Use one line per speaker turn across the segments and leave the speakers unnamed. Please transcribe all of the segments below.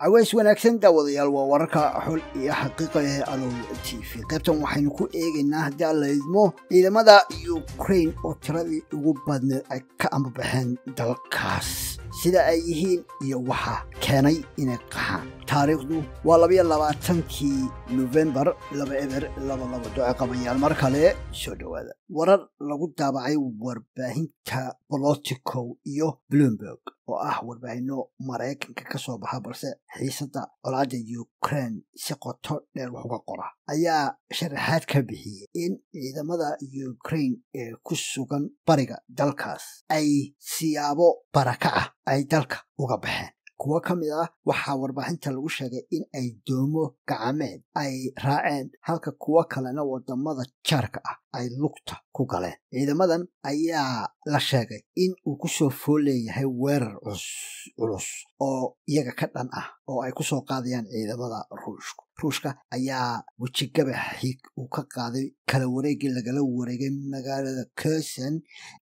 caweys wanaagsan daawadayaal waa wararka xul iyo xaqiiqa leh alow t v qaybtan waxaynu ku eegaynaa haddii aan la idmo ciidamada ukrain oo tiradii ugu badnayd ay ka ambabaxeen dalkaas sida ay yihiin iyo waxa keenay inay qaxaan taariikhdu waa labayo labaatankii nofembar laba eber laba laba doco qabayaal mar kale soo dhowaada warar lagu daabacay warbaahinta bolotico iyo bloomberg oo ah warbaahino maraykanka ka soo baxa balse xiisadda colaadda ukraine si qoto dheer wax uga qora ayaa sharaxaad ka bixiyey in ciidamada ukraine ee ku sugan bariga dalkaas ay siyaabo baraka ah ay dalka uga baxeen kuwo ka mid ah waxaa warbaaxinta lagu sheegay in ay doomo gacameed ay raaceen halka kuwo kalena waddamada jaarka ah ay lugta ku galeen ciidamadan ayaa la sheegay in uu kusoo fooleeyahay weerar culus oo iyaga ka dhan ah oo ay kusoo qaadayaan ciidamada ruushku ruushka ayaa wejigabax xiig uu ka qaaday kala wareegii lagala wareegay magaalada kerson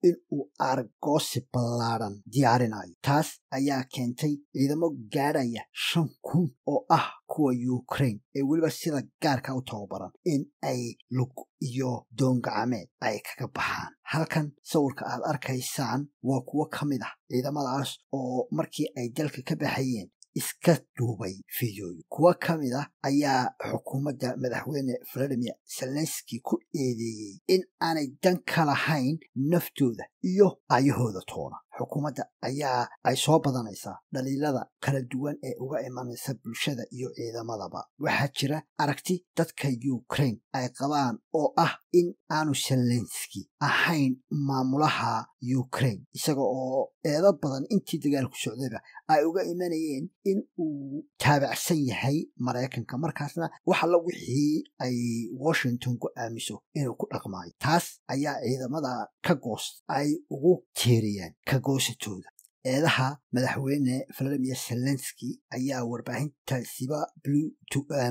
in uu argoosi ballaadhan diyaarinayo taas ayaa keentay ciidamo gaadhaya shan kun oo ah kuwa ukraine ee weliba sida gaarka u tababaran in ay lug iyo doongacameed ay kaga baxaan halkan sawirka aad arkaysaan waa kuwo ka mid ah ciidamadaas oo markii ay dalka ka baxayeen iska duubay fiidiyooyin kuwo ka mid ah ayaa xukuumadda madaxweyne valadimir zelenski ku eedeeyey in aanay dan ka lahayn naftooda iyo ayahooda toona xukuumadda ayaa ay soo badanaysaa dhaliilada kala duwan ee uga imanaysa bulshada iyo ciidamadaba waxaa jira aragti dadka ukraine ay qabaan oo ah in aanu selenski ahayn maamulaha ukraine isaga oo eedo badan intii dagaalku socdayba ay uga imanayeen in uu taabacsan yahay maraykanka markaasna wax alla wixii ay washington ku aamiso inuu ku dhaqmaayo taas ayaa ciidamada ka goost ay ugu tiiriyeen gooshatooda eedaha madaxweyne valadimir selenski ayaa warbaahintaasiba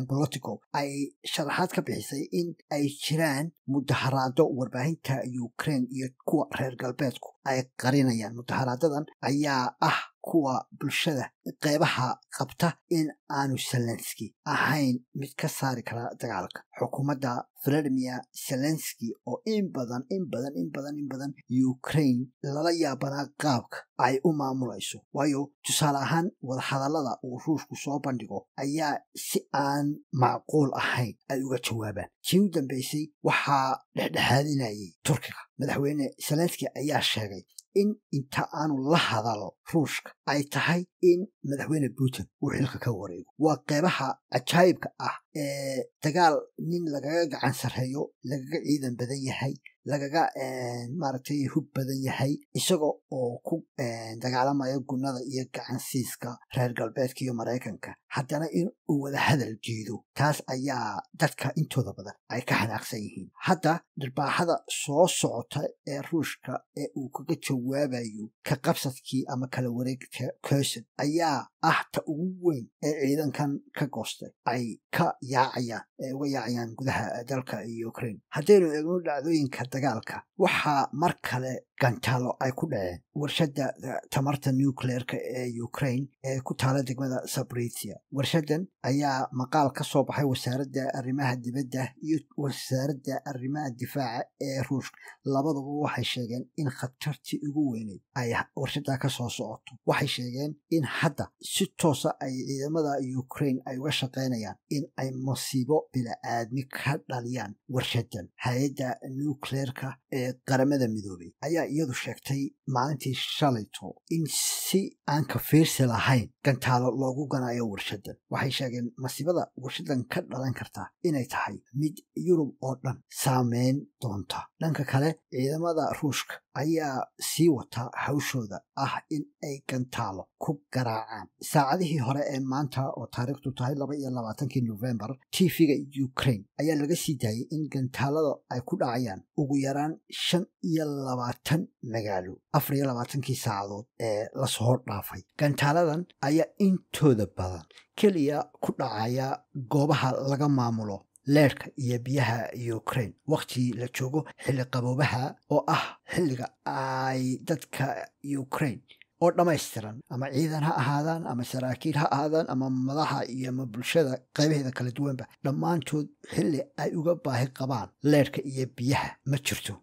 bolotico eh, ay sharaxaad ka bixisay in ay jiraan mudaharaado warbaahinta ukrain iyo kuwa reer galbeedku ay qarinayaan mudaharaadadan ayaa ah kuwa bulshada qeybaha qabta in aanu zelenski ahayn mid ka saari kara dagaalka xukuumadda valadimir zelenski oo in badan in badan in badan in badan ukraine lala yaabanaa qaabka ay u maamulayso waayo tusaale ahaan wadahadallada uu ruushku soo bandhigo ayaa si aan macquul ahayn ay uga jawaabaan kii u dambeysay waxaa dhexdhexaadinayay turkiga madaxweyne zelenski ayaa sheegay in inta aanu la hadal ruushka ay tahay in madaxweyne putin uu xilka ka wareego waa qeybaha cajaayibka ah ee dagaal nin lagaga gacan sarreeyo lagaga ciidan badan yahay lagaga eh, maaragtay hub badan yahay isaga oo ku eh, dagaalamaya gunnada iyo gacansiiska reer galbeedka iyo maraykanka haddana in uu wada hadal jiido taas ayaa dadka intooda badan ay ka xanaaqsan yihiin hadda darbaaxada soo socota ee ruushka ee uu kaga jawaabayo ka qabsadkii ama kala wareegka kerson ayaa ah ta ugu weyn ee ciidankan ka goostay ay ka yaacayaan ee uga yaacayaan gudaha eh, dalka iyo ukraine haddaynu eegno dhacdooyinka dagaalka waxaa mar kale gantaalo ay ku dhaceen warshadda e, tamarta nucleerka ee ukraine ee ku taala degmada sabritsia warshaddan ayaa maqaal ka soo baxay wasaaradda arrimaha dibadda iyo wasaaradda arrimaha difaaca ee ruushka labadaba waxay sheegeen in khatartii ugu weyneyd ay warshaddaa ka soo socoto waxay sheegeen in hadda si toosa ay ciidamada ukraine ay uga shaqaynayaan in ay masiibo bila'aadmi ka dhaliyaan warshaddan hay-adda nucleerka ee qaramada midoobay ayaa iyadu sheegtay maalintii shalayto in si aan ka fiirsi lahayn gantaalo loogu ganaayo warshadan waxay sheegeen masiibada warshadan ka dhalan karta inay tahay mid yurub oo dhan saameyn doonta dhanka kale ciidamada e ruushka ayaa sii wata hawshooda ah in ay e gantaalo ku garaacaan saacadihii hore ee maanta oo taariikhdu tahay laba iyo labaatankii novembar tvga ukraine ayaa laga sii daayay in gantaalada ay ku dhacayaan ugu yaraan shan iyo labaatan magaalo afar iyo labaatankii saacadood ee lasoo dhaafay gantaaladan ayaa intooda badan keliya ku dhacaya goobaha laga maamulo leerhka iyo biyaha ukraine wakhti la joogo xilli qaboobaha oo ah xilliga ay dadka ukraine oo dhammaystiran ama ciidan ha ahaadaan ama saraakiil ha ahaadaan ama madaxa iyo ama bulshada qaybaheeda kala duwanba dhammaantood xilli ay uga baahi qabaan leerka iyo biyaha ma jirto